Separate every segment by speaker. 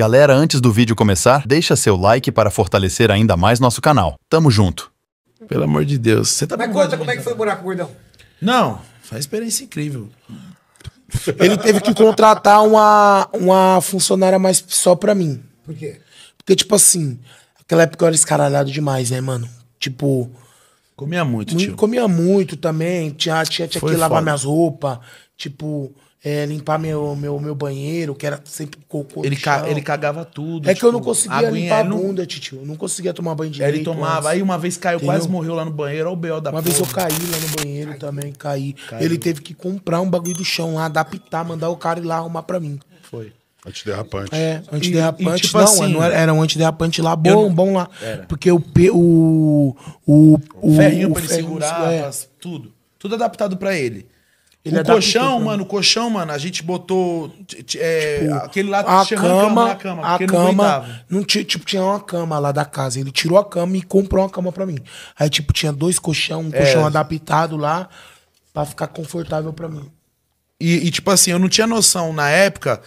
Speaker 1: Galera, antes do vídeo começar, deixa seu like para fortalecer ainda mais nosso canal. Tamo junto. Pelo amor de Deus. Você tá Mas conta como é que foi o buraco, gordão. Não, foi uma experiência incrível. Ele teve que contratar uma, uma funcionária mais só pra mim. Por quê? Porque, tipo assim, aquela época eu era escaralhado demais, né, mano? Tipo. Comia muito, tio. Comia muito também. Tinha, tinha, tinha que foda. lavar minhas roupas. Tipo, é, limpar meu, meu, meu banheiro, que era sempre cocô. Ele, ca, ele cagava tudo. É tipo, que eu não tipo, conseguia aguinha, limpar a bunda, não... titio. não conseguia tomar banho direito. Ele tomava. Antes. Aí uma vez caiu, Entendeu? quase morreu lá no banheiro. Olha o B.O. da Uma porra. vez eu caí lá no banheiro também, caí. Caiu. Ele teve que comprar um bagulho do chão lá, adaptar, mandar o cara ir lá arrumar pra mim. Foi. Antiderrapante. É, antiderrapante. E, e tipo não, assim, não era, era, um antiderrapante lá bom, não, bom lá. Era. Porque o, o, o, o. O ferrinho o, pra ele ferrinho, segurar, é. tudo. Tudo adaptado pra ele. Ele o é colchão, mano, o colchão, mano, a gente botou é, tipo, aquele lá a cama, né, a cama, a cama, não, não tinha, tipo, tinha uma cama lá da casa. Ele tirou a cama e comprou uma cama para mim. Aí, tipo, tinha dois colchão, um é. colchão adaptado lá para ficar confortável para mim. E, e, tipo assim, eu não tinha noção na época.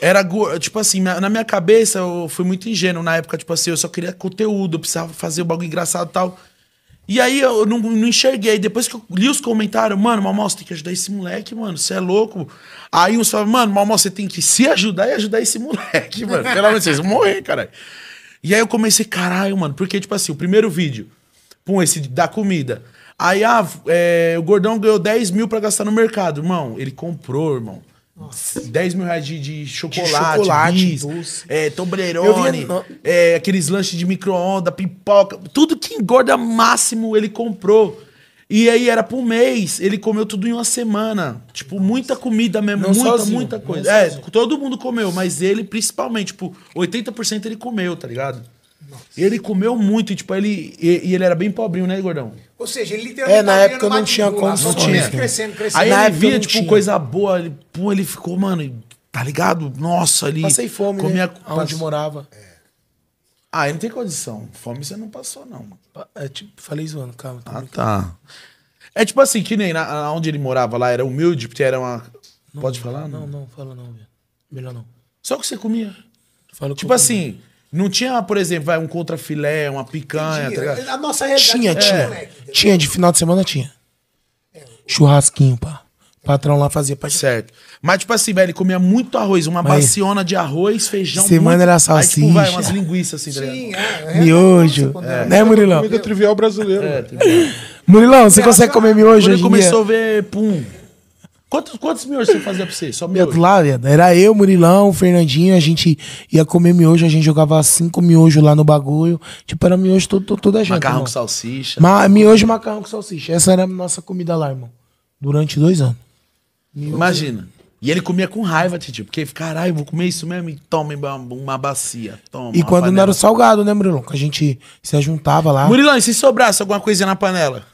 Speaker 1: Era, tipo assim, na minha cabeça eu fui muito ingênuo na época, tipo assim, eu só queria conteúdo, eu precisava fazer o bagulho engraçado e tal. E aí eu não, não enxerguei. Depois que eu li os comentários, mano, Malmal, você tem que ajudar esse moleque, mano. Você é louco. Aí uns falam, mano, Malmal, você tem que se ajudar e ajudar esse moleque, mano. Pelo amor de Deus, morrer, caralho. E aí eu comecei, caralho, mano, porque, tipo assim, o primeiro vídeo, pum, esse da comida. Aí, ah, é, o gordão ganhou 10 mil pra gastar no mercado. Irmão, ele comprou, irmão. Nossa. 10 mil reais de, de chocolate, de chocolate bis, doce. É, Toblerone, via... é, aqueles lanches de micro-ondas, pipoca, tudo que engorda máximo ele comprou. E aí era por mês, ele comeu tudo em uma semana. Tipo, muita comida mesmo, não muita, sozinho, muita coisa. É, sozinho. todo mundo comeu, mas ele principalmente, tipo, 80% ele comeu, tá ligado? Nossa. Ele comeu muito, tipo, ele, e, e, ele era bem pobrinho, né, gordão? Ou seja, ele literalmente. É, na época não tinha como, não tinha. Crescendo, crescendo. Aí na ele via, tipo, tinha. coisa boa, ele, pum, ele ficou, mano, tá ligado? Nossa, ali. Passei fome, comia, né? Onde morava. É. Ah, não tem condição. Fome você não passou, não. É, tipo, falei zoando, calma. Ah, tá. É tipo assim, que nem na, na, onde ele morava lá, era humilde, porque era uma. Não, Pode falar? Não, não, não fala não, velho. Melhor não. Só que você comia? Falo tipo assim, não tinha, por exemplo, vai, um contrafilé, uma picanha, tá ligado? A nossa realidade Tinha, é tinha. moleque, Tinha, de final de semana tinha. É, Churrasquinho, pá. Patrão lá fazia pra Certo. Mas, tipo assim, velho, ele comia muito arroz, uma Mas- baciona de arroz, feijão. Semana muito... era Aí, tipo, vai, umas linguiças assim, tá ligado? Sim, é. é Miojo. É. Né, Murilão? Comida trivial brasileira. É, trivial. Murilão, você consegue comer miojo hoje ele começou a ver, pum, Quantos, quantos miojo você fazia pra você? Só miojo? Lá, era eu, Murilão, Fernandinho, a gente ia comer miojo, a gente jogava cinco miojos lá no bagulho. Tipo, era miojo todo, todo, toda a gente. Macarrão irmão. com salsicha. Ma miojo, macarrão com salsicha. Essa era a nossa comida lá, irmão. Durante dois anos. Miojo. Imagina. E ele comia com raiva, Titi, porque caralho, vou comer isso mesmo e toma uma bacia. Toma, e quando não era o salgado, né, Murilão? Que a gente se juntava lá. Murilão, e se sobrasse alguma coisa na panela?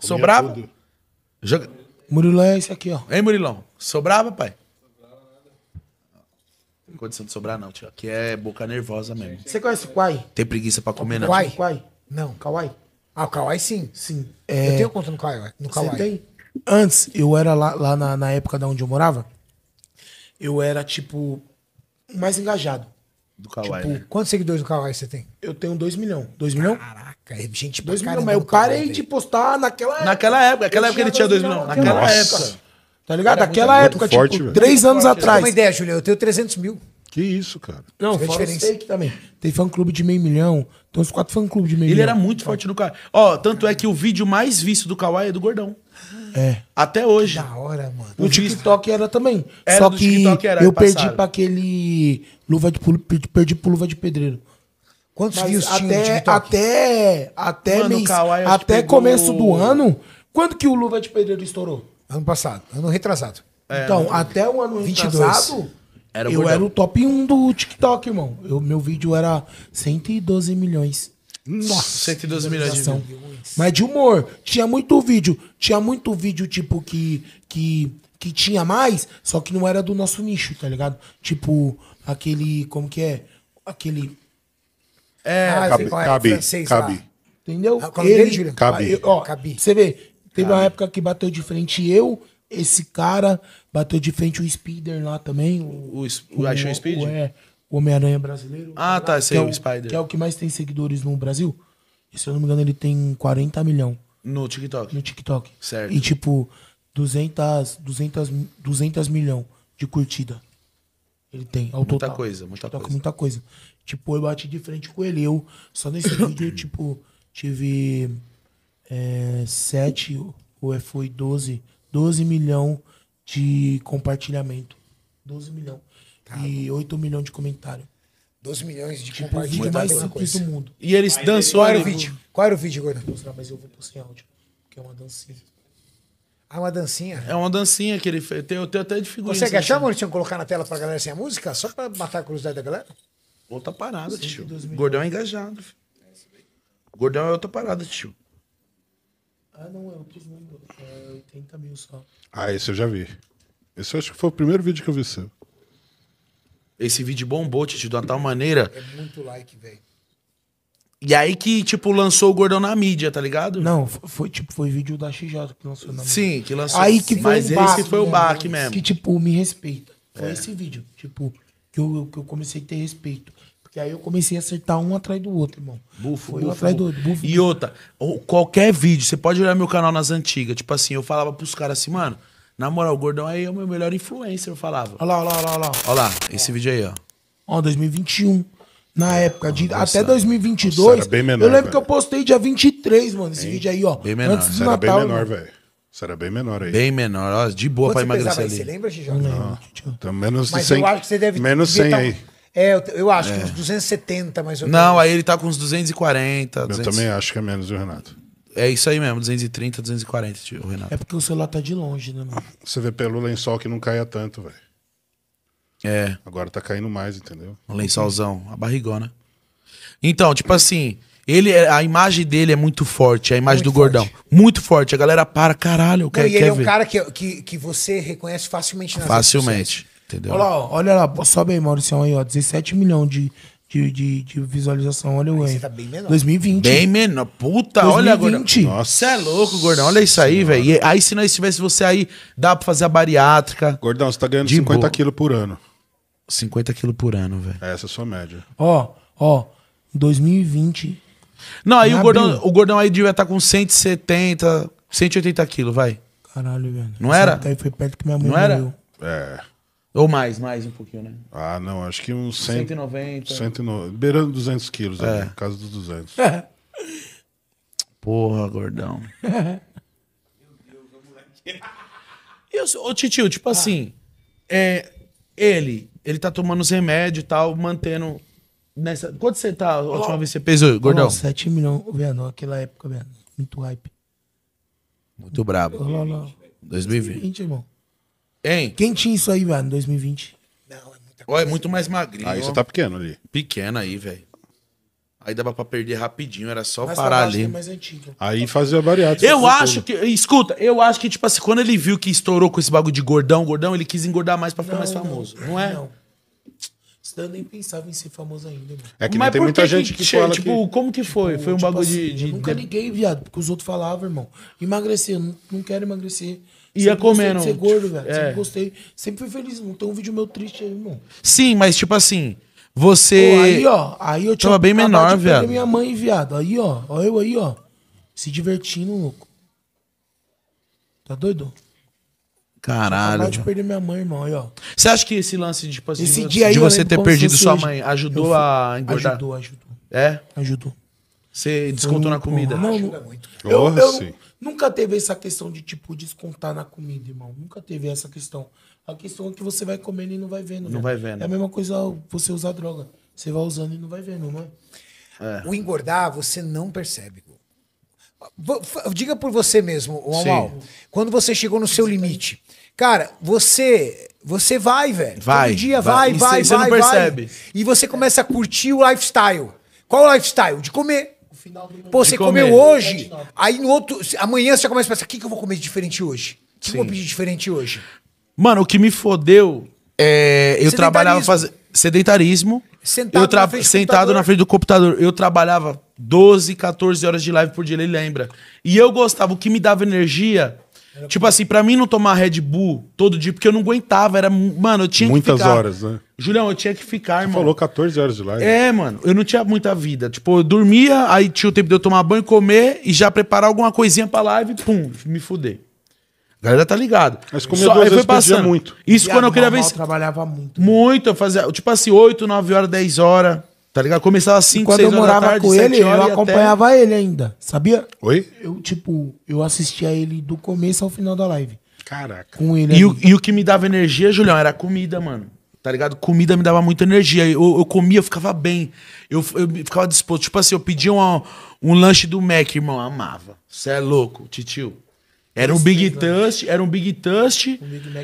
Speaker 1: Sobrava? Joga... Murilão é esse aqui, ó. Hein, Murilão? Sobrava, pai? Tem condição de sobrar, não, tio. Aqui é boca nervosa mesmo. Você conhece o Quai? Tem preguiça pra comer, não. Quai? Quai? Não, Kawai. Ah, o Kawai sim. Sim. É... Eu tenho conta no Kawai. No Kawai. Você tem? Antes, eu era lá, lá na, na época da onde eu morava, eu era, tipo, mais engajado do Kawaii. Tipo, né? quantos seguidores do Kawaii você tem? Eu tenho 2 milhões. 2 milhões? Caraca, é gente 2 milhões, mas eu parei de postar naquela Naquela época, naquela época ele tinha 2 milhões. Naquela época. Tá ligado? Naquela época, forte, tipo, 3 anos atrás. atrás. Tem uma ideia, Julião, eu tenho 300 mil. Que isso, cara. Não, é fora fake também. Tem fã-clube de meio milhão. Tem uns quatro fã-clube de meio ele milhão. Ele era muito forte no Kawhi. Ó, tanto é que o vídeo mais visto do Kawaii é do Gordão. É. Até hoje. Da hora, mano. O TikTok era também. Era Só que era, eu perdi para pra aquele luva de pulo, perdi pro luva de pedreiro. Quantos tinha views até, até, até, mano, mês, até pegou... começo do ano. Quando que o luva de pedreiro estourou? Ano passado, ano retrasado. É, então, ano... Né? até o ano 22. retrasado, era eu era o top 1 do TikTok, irmão. Eu, meu vídeo era 112 milhões. Nossa, 112 milhões de views. Mas de humor, tinha muito vídeo. Tinha muito vídeo, tipo, que, que, que tinha mais, só que não era do nosso nicho, tá ligado? Tipo, aquele. Como que é? Aquele. É, ah, cabe, qual é, cabe, francês, cabe. Entendeu? Ah, ele, dele, cabe. ó, cabe. Você vê, teve cabe. uma época que bateu de frente eu, esse cara, bateu de frente o Speeder lá também. O, o, o, o, o Speed? O, é, Homem-Aranha brasileiro. Ah, tá, esse aí, é o Spider. Que é o que mais tem seguidores no Brasil. E, se eu não me engano, ele tem 40 milhões. No TikTok. No TikTok. Certo. E tipo, 200, 200, 200 milhões de curtida. Ele tem, ao muita total. Coisa, muita TikTok, coisa, muita coisa. Tipo, eu bati de frente com ele. Eu, só nesse vídeo, eu, tipo, tive é, 7, ou é, foi 12, 12 milhões de compartilhamento. 12 milhões e 8 milhões de comentários. 12 milhões de tipo, mais simples do mundo. E eles Aí dançou. Qual era o vídeo? Qual era o vídeo, Gordão? Vou mostrar, mas eu vou pôr sem áudio. Porque é uma dancinha. Ah, uma dancinha? É uma dancinha que ele fez. Tem, eu tenho até de figurinha. Você quer assim. achar, que colocar na tela pra galera sem a música? Só pra matar a curiosidade da galera? Outra parada, tio. Gordão é engajado. Gordão é outra parada, tio. Ah, não, é outros números. É 80 mil só. Ah, esse eu já vi. Esse eu acho que foi o primeiro vídeo que eu vi seu. Esse vídeo bombou, Titi, de uma tal maneira. É muito like, velho. E aí que, tipo, lançou o Gordão na mídia, tá ligado? Não, foi tipo, foi vídeo da XJ que lançou na mídia. Sim, que lançou. Aí que foi Mas o esse foi o baque né? mesmo. Que, tipo, me respeita. Foi é. esse vídeo, tipo, que eu, que eu comecei a ter respeito. Porque aí eu comecei a acertar um atrás do outro, irmão. Bufo, foi bufo, um atrás bufo. do outro. Bufo, e outra, qualquer vídeo, você pode olhar meu canal nas antigas. Tipo assim, eu falava pros caras assim, mano, na moral, o gordão aí é o meu melhor influencer, eu falava. Olha lá, olha lá, olha lá. Olha lá, esse vídeo aí, ó. Ó, 2021. Na é, época, de, Nossa, até 2022. Nossa, era bem menor, eu lembro velho. que eu postei dia 23, mano, esse hein? vídeo aí, ó. Bem menor. Antes do Natal, era bem menor, velho. Isso era bem menor aí. Bem menor, ó, de boa Quanto pra emagrecer ali. Você lembra, Gigi? Não, não. Então, menos de 100, eu acho que você deve... Menos 100 tá aí. É, eu, eu acho é. que uns 270, mais ou menos. Não, aí ele tá com uns 240. 200. Eu também acho que é menos, viu, Renato? É isso aí mesmo, 230, 240, tio Renato. É porque o celular tá de longe, né, mano? Você vê pelo lençol que não caia tanto, velho. É. Agora tá caindo mais, entendeu? Um lençolzão, a barrigona. Então, tipo assim, ele, é, a imagem dele é muito forte, a imagem muito do forte. gordão. Muito forte. A galera para, caralho, não, quer, e ele quer é um ver. cara que, que, que você reconhece facilmente nas Facilmente, entendeu? Olha lá, olha lá, sobe aí, Maurício, aí, ó, 17 milhões de, de, de, de visualização. Olha o Você tá bem menor. 2020. Bem menor. Puta, 2020. olha, gordão. Nossa, você é louco, gordão. Olha isso aí, velho. Aí se nós tivesse você aí, dá pra fazer a bariátrica. Gordão, você tá ganhando 50 quilos por ano. 50 quilos por ano, velho. Essa é a sua média. Ó, ó, 2020.
Speaker 2: Não, aí o gordão,
Speaker 1: o gordão aí devia estar tá com 170, 180 quilos, vai. Caralho, velho. Não Essa era? Aí foi perto que minha mãe Não era? É. Ou mais, mais um pouquinho, né? Ah, não, acho que uns 100, 190. 190 beirando 200 quilos, é. ali, caso dos 200. Porra, gordão. Meu Deus, moleque. lá. Ô, titio, tipo ah. assim, é, ele, ele tá tomando os remédios e tal, mantendo. Nessa... Quanto você tá, a última vez que você pesou, gordão? Oh, 7 milhões, vendo, aquela época, vendo. Muito hype. Muito brabo. Oh, 2020, 2020, irmão. Hein? Quem tinha isso aí, mano, em 2020? É ó, é muito mais né? magrinho. Aí você tá pequeno ali. Pequeno aí, velho. Aí dava pra perder rapidinho, era só Mas parar ali. É mais Aí fazia bariátrica. Eu acho que. Escuta, eu acho que, tipo assim, quando ele viu que estourou com esse bagulho de gordão, gordão, ele quis engordar mais pra ficar mais famoso. Não, é? Não. Zidane nem pensava em ser famoso ainda. Mano. É que Mas tem muita que gente que, que fala tipo, que... como que foi? Tipo, foi um tipo bagulho assim, de, de, Nunca liguei, viado, porque os outros falavam, irmão. Emagrecer, não, não quero emagrecer. Ia comendo. Sempre gostei gordo, velho. É. Sempre gostei. Sempre fui feliz. Não tem um vídeo meu triste aí, irmão. Sim, mas tipo assim... Você. Pô, aí, ó. Aí eu tinha. Tava bem menor, viado. minha mãe, viado. Aí, ó. Ó, eu aí, ó. Se divertindo, louco. Tá doido? Caralho. Eu de perder minha mãe, irmão. Aí, ó. Você acha que esse lance de, tipo, assim, esse de, dia de você ter perdido sua hoje. mãe ajudou fui... a engordar? Ajudou, ajudou. É? Ajudou. Você descontou na comida? Não, Ajuda muito. Eu, eu, eu nunca teve essa questão de, tipo, descontar na comida, irmão. Nunca teve essa questão. A questão é que você vai comendo e não vai vendo. Não né? vai vendo. É a mesma coisa você usar droga. Você vai usando e não vai vendo, não é? É. O engordar, você não percebe. Diga por você mesmo, Amal. Quando você chegou no seu limite, cara, você você vai, velho. Vai. Todo dia vai, vai, vai, você vai, não percebe. Vai. E você começa a curtir o lifestyle. Qual o lifestyle? De comer. Pô, você comer. comeu hoje, aí no outro, amanhã você começa a pensar, o que, que eu vou comer de diferente hoje? O que, que eu vou pedir diferente hoje? Mano, o que me fodeu é eu trabalhava fazendo sedentarismo Sentado, eu tra... na, frente sentado na frente do computador. Eu trabalhava 12, 14 horas de live por dia, ele lembra. E eu gostava, o que me dava energia. Era tipo bom. assim, para mim não tomar Red Bull todo dia, porque eu não aguentava, era, mano, eu tinha Muitas que ficar. horas, né? Julião, eu tinha que ficar, irmão. falou 14 horas de live. É, mano, eu não tinha muita vida. Tipo, eu dormia, aí tinha o tempo de eu tomar banho, comer e já preparar alguma coisinha pra live, pum, me fuder. A galera tá ligada. Mas comia Só, duas aí vezes foi passando. muito. Isso e quando eu queria ver. trabalhava muito. Muito, eu fazia, tipo assim, 8, 9 horas, 10 horas. Tá ligado? Começava às 5, 6 horas. Quando eu morava tarde, com ele, eu acompanhava até... ele ainda. Sabia? Oi? Eu, tipo, eu assistia ele do começo ao final da live. Caraca. Com ele. E o, e o, que me dava energia, Julião, era a comida, mano. Tá ligado? Comida me dava muita energia. Eu, eu comia, eu ficava bem. Eu, eu ficava disposto. Tipo assim, eu pedia um, um lanche do Mac, irmão. Amava. Você é louco, titio. Era um Big Tust, era um Big Tust,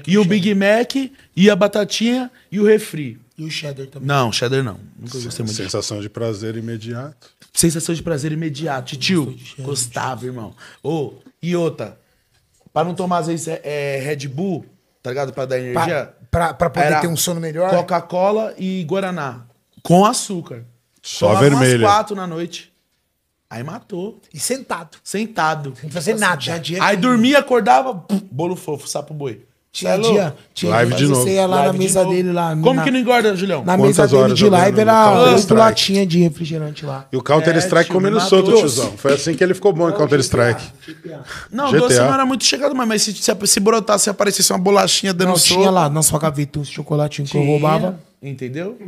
Speaker 1: e o Big Mac, e a batatinha, e o refri. E o cheddar também. Não, cheddar não. Nunca gostei muito. Sensação de prazer imediato. Sensação de prazer imediato. Titio, gostava, irmão. Ô, e outra, pra não tomar às vezes é, é Red Bull, tá ligado? Pra dar energia. Pra, pra, pra poder ter um sono melhor. Coca-Cola e Guaraná. Com açúcar. Só Tomava vermelho. Umas quatro na noite. Aí matou. E sentado. Sentado. Sem fazer assim, nada. Tinha dia aí que... dormia, acordava, bolo fofo, sapo boi. Tinha é dia. Tinha live de novo. Você lá live na mesa de dele lá. Como na... que não engorda, Julião? Na Quantas mesa dele de live era oito latinhas de refrigerante lá. E o Counter é, Strike comendo solto, tiozão. Foi assim que ele ficou bom em Counter Strike. Não, GTA. doce não era muito chegado, mas se, se, se se aparecesse uma bolachinha dando não, tinha lá na sua gaveta os chocolatinhos que eu roubava. Entendeu?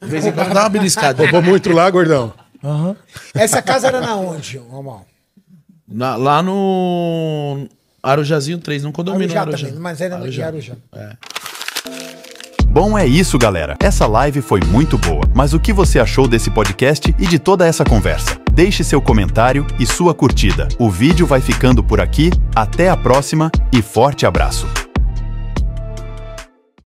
Speaker 1: De vez em quando dá uma beliscada. Roubou muito lá, gordão. Uhum. Essa casa era na onde, Romão? Na, lá no Arujazinho 3, num condomínio Arujá, Arujá. Também, mas era Arujá. Arujá. É. Bom, é isso, galera. Essa live foi muito boa, mas o que você achou desse podcast e de toda essa conversa? Deixe seu comentário e sua curtida. O vídeo vai ficando por aqui. Até a próxima e forte abraço.